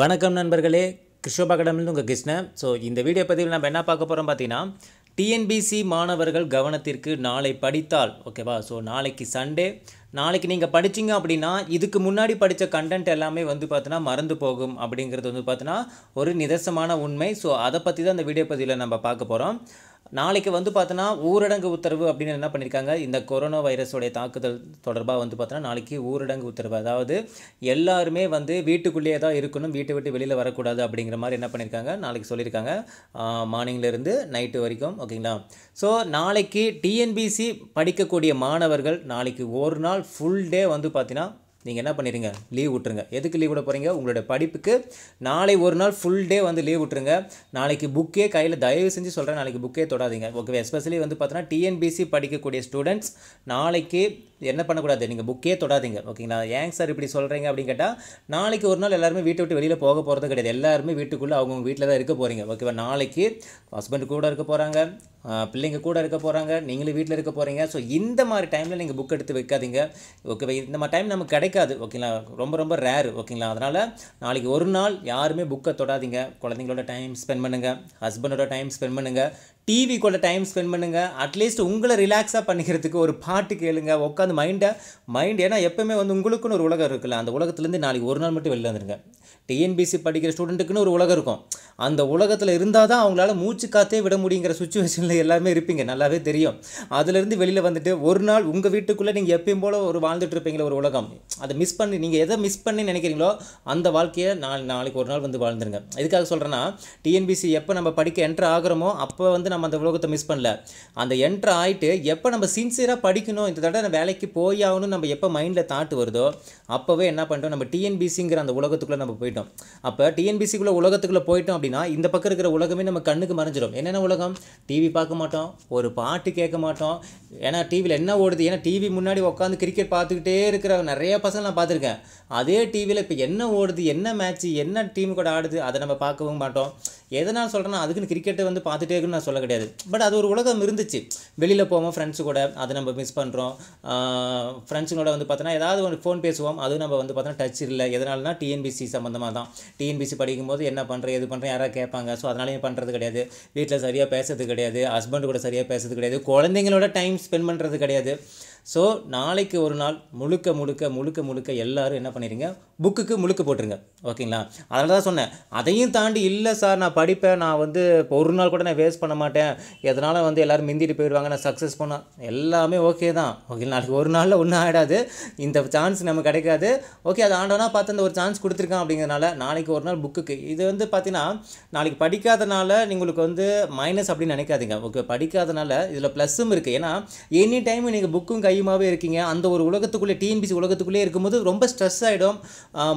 வணக்கம் நண்பர்களே கிருஷ்ணோபா உங்கள் கிருஷ்ணன் ஸோ இந்த வீடியோ பதிவில் நம்ம என்ன பார்க்க போகிறோம் பார்த்தீங்கன்னா டிஎன்பிசி மாணவர்கள் கவனத்திற்கு நாளை படித்தால் ஓகேவா ஸோ நாளைக்கு சண்டே நாளைக்கு நீங்கள் படிச்சிங்க அப்படின்னா இதுக்கு முன்னாடி படித்த கண்டென்ட் எல்லாமே வந்து பார்த்தோன்னா மறந்து போகும் அப்படிங்கிறது வந்து பார்த்தோன்னா ஒரு நிதர்சமான உண்மை ஸோ அதை பற்றி தான் இந்த வீடியோ பதிவில் நம்ம பார்க்க போகிறோம் நாளைக்கு வந்து பார்த்தோன்னா ஊரடங்கு உத்தரவு அப்படின்னு என்ன பண்ணியிருக்காங்க இந்த கொரோனா வைரஸோடைய தாக்குதல் தொடர்பாக வந்து பார்த்தோன்னா நாளைக்கு ஊரடங்கு உத்தரவு அதாவது எல்லாருமே வந்து வீட்டுக்குள்ளேயே தான் இருக்கணும் வீட்டை விட்டு வெளியில் வரக்கூடாது அப்படிங்கிற மாதிரி என்ன பண்ணியிருக்காங்க நாளைக்கு சொல்லியிருக்காங்க மார்னிங்லேருந்து நைட்டு வரைக்கும் ஓகேங்களா ஸோ நாளைக்கு டிஎன்பிசி படிக்கக்கூடிய மாணவர்கள் நாளைக்கு ஒரு நாள் ஃபுல் டே வந்து பார்த்தீங்கன்னா நீங்கள் என்ன பண்ணிடுங்க லீவ் விட்டுருங்க எதுக்கு லீவ் விட போகிறீங்க உங்களோட படிப்புக்கு நாளை ஒரு நாள் ஃபுல் டே வந்து லீவ் விட்டுருங்க நாளைக்கு புக்கே கையில் தயவு செஞ்சு சொல்கிறேன் நாளைக்கு புக்கே தொடாதீங்க ஓகே எஸ்பெஷலி வந்து பார்த்தோன்னா டிஎன்பிசி படிக்கக்கூடிய ஸ்டூடெண்ட்ஸ் நாளைக்கு என்ன பண்ணக்கூடாது நீங்கள் புக்கே தொடாதீங்க ஓகேங்களா ஏங்க சார் இப்படி சொல்கிறீங்க அப்படின்னு கேட்டால் நாளைக்கு ஒரு நாள் எல்லாருமே வீட்டை விட்டு வெளியில் போக போகிறது கிடையாது எல்லாருமே வீட்டுக்குள்ளே அவங்க வீட்டில் தான் இருக்க போகிறீங்க ஓகேவா நாளைக்கு ஹஸ்பண்ட் கூட இருக்க போகிறாங்க பிள்ளைங்க கூட இருக்க போகிறாங்க நீங்களும் வீட்டில் இருக்க போகிறீங்க ஸோ இந்த மாதிரி டைமில் நீங்கள் புக் எடுத்து வைக்காதீங்க ஓகேவா இந்த மாதிரி டைம் நமக்கு கிடைக்காது ஓகேங்களா ரொம்ப ரொம்ப ரேர் ஓகேங்களா அதனால் நாளைக்கு ஒரு நாள் யாருமே புக்கை தொடாதீங்க குழந்தைங்களோட டைம் ஸ்பெண்ட் பண்ணுங்கள் ஹஸ்பண்டோட டைம் ஸ்பெண்ட் பண்ணுங்கள் டிவி கூட டைம் ஸ்பெண்ட் பண்ணுங்கள் அட்லீஸ்ட் உங்களை ரிலாக்ஸாக பண்ணிக்கிறதுக்கு ஒரு பாட்டு கேளுங்க உட்காந்து மைண்டை மைண்ட் ஏன்னா எப்போயுமே வந்து உங்களுக்குன்னு ஒரு உலகம் இருக்குல்ல அந்த உலகத்துலேருந்து நாளைக்கு ஒரு நாள் மட்டும் வெளில வந்துருங்க டிஎன்பிசி படிக்கிற ஸ்டூடெண்ட்டுக்குன்னு ஒரு உலகம் இருக்கும் அந்த உலகத்தில் இருந்தால் தான் அவங்களால மூச்சு காத்தே விட முடியுங்கிற சுச்சுவேஷனில் எல்லாமே இருப்பீங்க நல்லாவே தெரியும் அதுலேருந்து வெளியில் வந்துட்டு ஒரு நாள் உங்கள் வீட்டுக்குள்ளே நீங்கள் எப்பயும் போல் ஒரு வாழ்ந்துட்டுருப்பீங்களே இருப்பீங்களே ஒரு உலகம் அதை மிஸ் பண்ணி நீங்கள் எதை மிஸ் பண்ணி நினைக்கிறீங்களோ அந்த வாழ்க்கையை நாள் நாளைக்கு ஒரு நாள் வந்து வாழ்ந்துருங்க எதுக்காக சொல்கிறேன்னா டிஎன்பிசி எப்போ நம்ம படிக்க என்ட்ரு ஆகிறோமோ அப்போ வந்து நம்ம அந்த உலகத்தை மிஸ் பண்ணல அந்த என்ட்ரு ஆகிட்டு எப்போ நம்ம சின்சியராக படிக்கணும் இந்த தடவை நம்ம வேலைக்கு போய் ஆகணும் நம்ம எப்போ மைண்டில் தாட்டு வருதோ அப்போவே என்ன பண்ணிட்டோம் நம்ம டிஎன்பிசிங்கிற அந்த உலகத்துக்குள்ளே நம்ம போயிட்டோம் அப்போ டிஎன்பிசிக்குள்ளே உலகத்துக்குள்ளே போயிட்டோம் அப்படி அப்படின்னா இந்த பக்கம் இருக்கிற உலகமே நம்ம கண்ணுக்கு மறைஞ்சிடும் என்னென்ன உலகம் டிவி பார்க்க மாட்டோம் ஒரு பாட்டு கேட்க மாட்டோம் ஏன்னா டிவியில் என்ன ஓடுது ஏன்னா டிவி முன்னாடி உட்காந்து கிரிக்கெட் பார்த்துக்கிட்டே இருக்கிற நிறைய பசங்க நான் பார்த்துருக்கேன் அதே டிவியில் இப்போ என்ன ஓடுது என்ன மேட்ச்சு என்ன டீம் கூட ஆடுது அதை நம்ம பார்க்கவும் மாட்டோம் எதனால் சொல்கிறேன்னா அதுக்குன்னு கிரிக்கெட்டை வந்து பார்த்துட்டே நான் சொல்ல கிடையாது பட் அது ஒரு உலகம் இருந்துச்சு வெளியில் போவோம் ஃப்ரெண்ட்ஸு கூட அதை நம்ம மிஸ் பண்ணுறோம் ஃப்ரெண்ட்ஸுங்களோட வந்து பார்த்தோன்னா ஏதாவது ஒரு ஃபோன் பேசுவோம் அதுவும் நம்ம வந்து பார்த்தோன்னா டச் இல்லை எதனால்னா டிஎன்பிசி சம்மந்தமாக தான் டிஎன்பிசி படிக்கும்போது என்ன பண்ணுறேன் எது பண்ணுறேன் யாராவது கேட்பாங்க ஸோ அதனாலேயும் பண்ணுறது கிடையாது வீட்டில் சரியாக பேசுறது கிடையாது ஹஸ்பண்ட் கூட சரியாக பேசுறது கிடையாது குழந்தைங்களோட டைம் ஸ்பெண்ட் பண்ணுறது கிடையாது ஸோ நாளைக்கு ஒரு நாள் முழுக்க முழுக்க முழுக்க முழுக்க எல்லோரும் என்ன பண்ணிடுங்க புக்குக்கு முழுக்க போட்டுருங்க ஓகேங்களா அதனால தான் சொன்னேன் அதையும் தாண்டி இல்லை சார் நான் படிப்பேன் நான் வந்து இப்போ ஒரு நாள் கூட நான் வேஸ்ட் பண்ண மாட்டேன் எதனால் வந்து எல்லோரும் மிந்திட்டு போயிடுவாங்க நான் சக்ஸஸ் பண்ண எல்லாமே ஓகே தான் ஓகே நாளைக்கு ஒரு நாளில் ஒன்றும் ஆகிடாது இந்த சான்ஸ் நமக்கு கிடைக்காது ஓகே அது ஆண்டவனாக பார்த்து அந்த ஒரு சான்ஸ் கொடுத்துருக்கான் அப்படிங்கிறனால நாளைக்கு ஒரு நாள் புக்குக்கு இது வந்து பார்த்தீங்கன்னா நாளைக்கு படிக்காதனால நீங்களுக்கு வந்து மைனஸ் அப்படின்னு நினைக்காதீங்க ஓகே படிக்காதனால இதில் ப்ளஸ்ஸும் இருக்குது ஏன்னா எனி டைம் நீங்கள் புக்கும் கை பயமாகவே இருக்கீங்க அந்த ஒரு உலகத்துக்குள்ளே டிஎன்பிசி உலகத்துக்குள்ளே இருக்கும்போது ரொம்ப ஸ்ட்ரெஸ் ஆகிடும்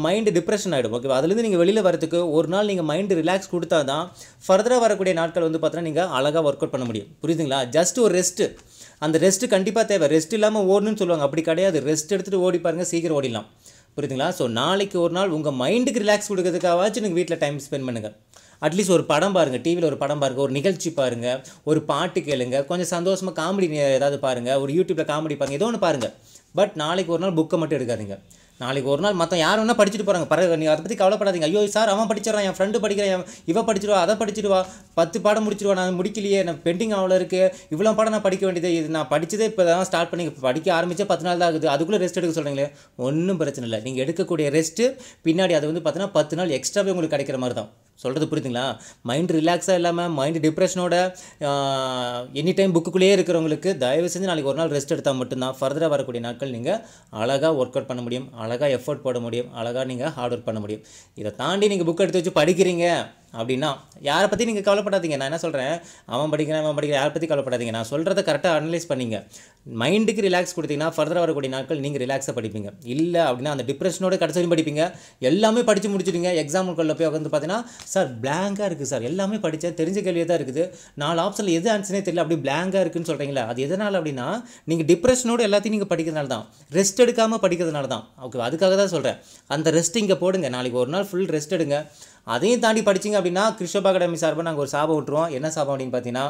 மைண்டு டிப்ரெஷன் ஆகிடும் ஓகேவா அதுலேருந்து நீங்கள் வெளியில் வரதுக்கு ஒரு நாள் நீங்கள் மைண்டு ரிலாக்ஸ் கொடுத்தா தான் ஃபர்தராக வரக்கூடிய நாட்கள் வந்து பார்த்தீங்கன்னா நீங்கள் அழகாக ஒர்க் அவுட் பண்ண முடியும் புரியுதுங்களா ஜஸ்ட் ஒரு ரெஸ்ட்டு அந்த ரெஸ்ட்டு கண்டிப்பாக தேவை ரெஸ்ட் இல்லாமல் ஓடணும்னு சொல்லுவாங்க அப்படி கிடையாது ரெஸ்ட் எடுத்துகிட்டு ஓடி பாருங்கள் சீக்கிரம் ஓடிடலாம் புரியுதுங்களா ஸோ நாளைக்கு ஒரு நாள் உங்கள் மைண்டுக்கு ரிலாக்ஸ் கொடுக்கறதுக்காகவாச்சும் நீங்கள் வீட்டில் டைம் ஸ்பெண்ட் பண்ணுங்கள் அட்லீஸ்ட் ஒரு படம் பாருங்கள் டிவியில் ஒரு படம் பாருங்கள் ஒரு நிகழ்ச்சி பாருங்கள் ஒரு பாட்டு கேளுங்க கொஞ்சம் சந்தோஷமாக காமெடி ஏதாவது பாருங்கள் ஒரு யூடியூப்பில் காமெடி பாருங்கள் ஏதோ ஒன்று பாருங்கள் பட் நாளைக்கு ஒரு நாள் புக்கை மட்டும் எடுக்காதீங்க நாளைக்கு ஒரு நாள் மற்ற யார் வேணால் படிச்சுட்டு போகிறாங்க பரவ நீங்கள் அதை பற்றி கவலைப்படாதீங்க ஐயோ சார் அவன் படிச்சிடறான் என் ஃப்ரெண்டு படிக்கிறான் இவன் படிச்சிடுவா அதை படிச்சிடுவா பத்து பாடம் முடிச்சிடுவா நான் முடிக்கலையே நான் பெண்டிங் அவ்வளோ இருக்குது இவ்வளோ பாடம் நான் படிக்க வேண்டியது இது நான் படித்ததே இப்போ தான் ஸ்டார்ட் பண்ணி படிக்க ஆரம்பித்தே பத்து நாள் தான் ஆகுது அதுக்குள்ளே ரெஸ்ட் எடுக்க சொல்கிறீங்களே ஒன்றும் பிரச்சனை இல்லை நீங்கள் எடுக்கக்கூடிய ரெஸ்ட்டு பின்னாடி அது வந்து பார்த்தீங்கன்னா பத்து நாள் எக்ஸ்ட்ராவே உங்களுக்கு கிடைக்கிற மாதிரி தான் சொல்கிறது புரியுதுங்களா மைண்ட் ரிலாக்ஸாக இல்லாமல் மைண்டு டிப்ரெஷனோட எனி டைம் புக்குக்குள்ளேயே இருக்கிறவங்களுக்கு தயவு செஞ்சு நாளைக்கு ஒரு நாள் ரெஸ்ட் எடுத்தால் மட்டும்தான் ஃபர்தராக வரக்கூடிய நாட்கள் நீங்கள் அழகாக ஒர்க் அவுட் பண்ண முடியும் அழகாக எஃபர்ட் போட முடியும் அழகாக நீங்கள் ஹார்ட் ஒர்க் பண்ண முடியும் இதை தாண்டி நீங்கள் புக் எடுத்து வச்சு படிக்கிறீங்க அப்படின்னா யாரை பற்றி நீங்கள் கவலைப்படாதீங்க நான் என்ன சொல்கிறேன் அவன் படிக்கிறேன் அவன் படிக்கிறேன் யாரை பற்றி கவலைப்படாதீங்க நான் சொல்கிறத கரெக்டாக அனலைஸ் பண்ணிங்க மைண்டுக்கு ரிலாக்ஸ் கொடுத்தீங்கன்னா ஃபர்தராக வரக்கூடிய நாட்கள் நீங்கள் ரிலாக்ஸாக படிப்பீங்க இல்லை அப்படின்னா அந்த டிப்ரெஷனோட கடைசியும் படிப்பீங்க எல்லாமே படித்து முடிச்சுடுங்க எக்ஸாம்பிள்களில் போய் உட்காந்து பார்த்தீங்கன்னா சார் பிளாங்காக இருக்குது சார் எல்லாமே படித்தேன் தெரிஞ்ச கேள்வியாக தான் இருக்குது நாலு ஆப்ஷனில் எது ஆன்சர்னே தெரியல அப்படி பிளாங்காக இருக்குன்னு சொல்கிறீங்களா அது எதனால் அப்படின்னா நீங்கள் டிப்ரெஷனோடு எல்லாத்தையும் நீங்கள் படிக்கிறதுனால தான் ரெஸ்ட் எடுக்காமல் படிக்கிறதுனால தான் ஓகே அதுக்காக தான் சொல்கிறேன் அந்த ரெஸ்ட் இங்கே போடுங்க நாளைக்கு ஒரு நாள் ஃபுல் ரெஸ்ட் எடுங்க அதையும் தாண்டி படிச்சிங்க அப்படின்னா கிறிஸ்டோப் அகாடமி சார்பாக நாங்கள் ஒரு சாபம் விட்டுருவோம் என்ன சாபம் அப்படின்னு பார்த்தீங்கன்னா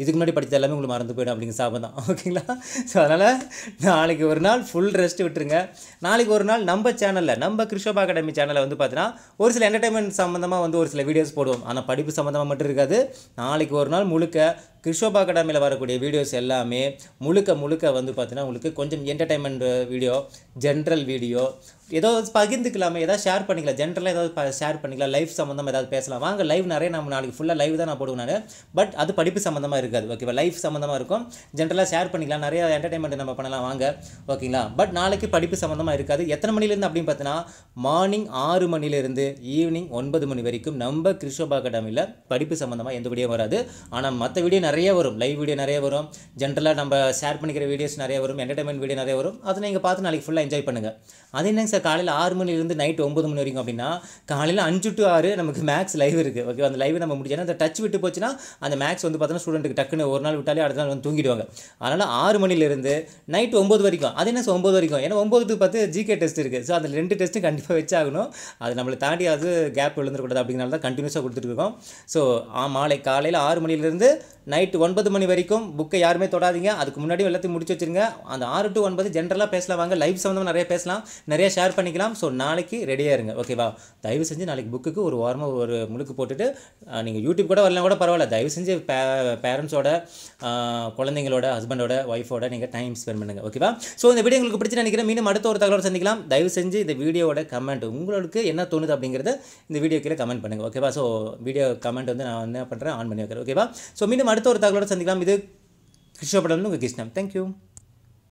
இதுக்கு முன்னாடி படித்த எல்லாமே உங்களுக்கு மறந்து போயிடும் அப்படிங்க சாபம் தான் ஓகேங்களா ஸோ அதனால் நாளைக்கு ஒரு நாள் ஃபுல் ரெஸ்ட் விட்டுருங்க நாளைக்கு ஒரு நாள் நம்ம சேனலில் நம்ம கிறிஸ்டோப் அகாடமி சேனலில் வந்து பார்த்தீங்கன்னா ஒரு சில என்டர்டைன்மெண்ட் சம்மந்தமாக வந்து ஒரு சில வீடியோஸ் போடுவோம் ஆனால் படிப்பு சம்மந்தமாக மட்டும் இருக்காது நாளைக்கு ஒரு நாள் முழுக்க கிருஷோபா அகாடமியில் வரக்கூடிய வீடியோஸ் எல்லாமே முழுக்க முழுக்க வந்து பார்த்தீங்கன்னா உங்களுக்கு கொஞ்சம் என்டர்டைன்மெண்ட் வீடியோ ஜென்ரல் வீடியோ ஏதோ பகிர்ந்துக்கலாமே ஏதாவது ஷேர் பண்ணிக்கலாம் ஜென்ரலாக ஏதாவது ஷேர் பண்ணிக்கலாம் லைஃப் சம்மந்தமாக ஏதாவது பேசலாம் வாங்க லைவ் நிறைய நம்ம நாளைக்கு ஃபுல்லாக லைவ் தான் நான் போடுவேன் நான் பட் அது படிப்பு சம்மந்தமாக இருக்காது ஓகேவா லைஃப் சம்மந்தமாக இருக்கும் ஜென்ரலாக ஷேர் பண்ணிக்கலாம் நிறைய என்டர்டைன்மெண்ட் நம்ம பண்ணலாம் வாங்க ஓகேங்களா பட் நாளைக்கு படிப்பு சம்மந்தமாக இருக்காது எத்தனை மணிலேருந்து அப்படின்னு பார்த்தீங்கன்னா மார்னிங் ஆறு மணிலேருந்து ஈவினிங் ஒன்பது மணி வரைக்கும் நம்ம கிறிஷோபா அகாடமியில் படிப்பு சம்மந்தமாக எந்த வீடியோ வராது ஆனால் மற்ற வீடியோ நிறைய வரும் லைவ் வீடியோ நிறைய வரும் ஜென்ரலாக நம்ம ஷேர் பண்ணிக்கிற வீடியோஸ் நிறைய வரும் என்டர்டைன்மெண்ட் வீடியோ நிறைய வரும் அதை நீங்கள் பார்த்து நாளைக்கு ஃபுல்லாக என்ஜாய் பண்ணுங்கள் அது என்னங்க சார் காலையில் ஆறு மணிலேருந்து நைட் ஒம்பது மணி வரைக்கும் அப்படின்னா காலையில் அஞ்சு டு ஆறு நமக்கு மேக்ஸ் லைவ் இருக்குது ஓகே அந்த லைவ் நம்ம முடிச்சோன்னா அந்த டச் விட்டு போச்சுன்னா அந்த மேக்ஸ் வந்து பார்த்தோன்னா ஸ்டூடெண்ட்டுக்கு டக்குன்னு ஒரு நாள் விட்டாலே அடுத்த நாள் வந்து தூங்கிடுவாங்க அதனால் ஆறு மணிலேருந்து நைட் ஒம்பது வரைக்கும் அது என்ன சார் ஒம்பது வரைக்கும் ஏன்னா ஒம்பது பார்த்து பத்து ஜிகே டெஸ்ட் இருக்குது ஸோ அந்த ரெண்டு டெஸ்ட்டு கண்டிப்பாக வச்சாகணும் அது நம்மளை தாண்டி அது கேப் விழுந்துடக்கூடாது அப்படிங்கிறனால தான் கண்டினியூஸாக கொடுத்துட்டு இருக்கோம் ஸோ மாலை காலையில் ஆறு மணிலேருந்து நைட் நைட்டு ஒன்பது மணி வரைக்கும் புக்கை யாருமே தொடாதீங்க அதுக்கு முன்னாடி எல்லாத்தையும் முடிச்சு வச்சுருங்க அந்த ஆறு டு ஒன்பது ஜென்ரலாக பேசலாம் வாங்க லைவ் சம்மந்தமாக நிறைய பேசலாம் நிறைய ஷேர் பண்ணிக்கலாம் ஸோ நாளைக்கு ரெடியாக இருங்க ஓகேவா தயவு செஞ்சு நாளைக்கு புக்குக்கு ஒரு ஓரமாக ஒரு முழுக்கு போட்டுட்டு நீங்கள் யூடியூப் கூட வரலாம் கூட பரவாயில்ல தயவு செஞ்சு பே பேரண்ட்ஸோட குழந்தைங்களோட ஹஸ்பண்டோட ஒய்ஃபோட நீங்கள் டைம் ஸ்பெண்ட் பண்ணுங்கள் ஓகேவா ஸோ இந்த வீடியோ உங்களுக்கு பிடிச்சி நினைக்கிறேன் மீண்டும் அடுத்த ஒரு தகவலோட சந்திக்கலாம் தயவு செஞ்சு இந்த வீடியோட கமெண்ட் உங்களுக்கு என்ன தோணுது அப்படிங்கிறத இந்த வீடியோ கீழே கமெண்ட் பண்ணுங்கள் ஓகேவா ஸோ வீடியோ கமெண்ட் வந்து நான் என்ன பண்ணுறேன் ஆன் பண்ணி வைக்கிறேன் ஓகேவா ஸோ மீண்டும் அடுத்த ತಗೊಳ್ಳೋರು ಸಂದಿಗ್ರಾಮ್ ಇದು ಕೃಷಿ ಪಡಲು ಕಿಸ್ನಾಮ್ ಥ್ಯಾಂಕ್ ಯು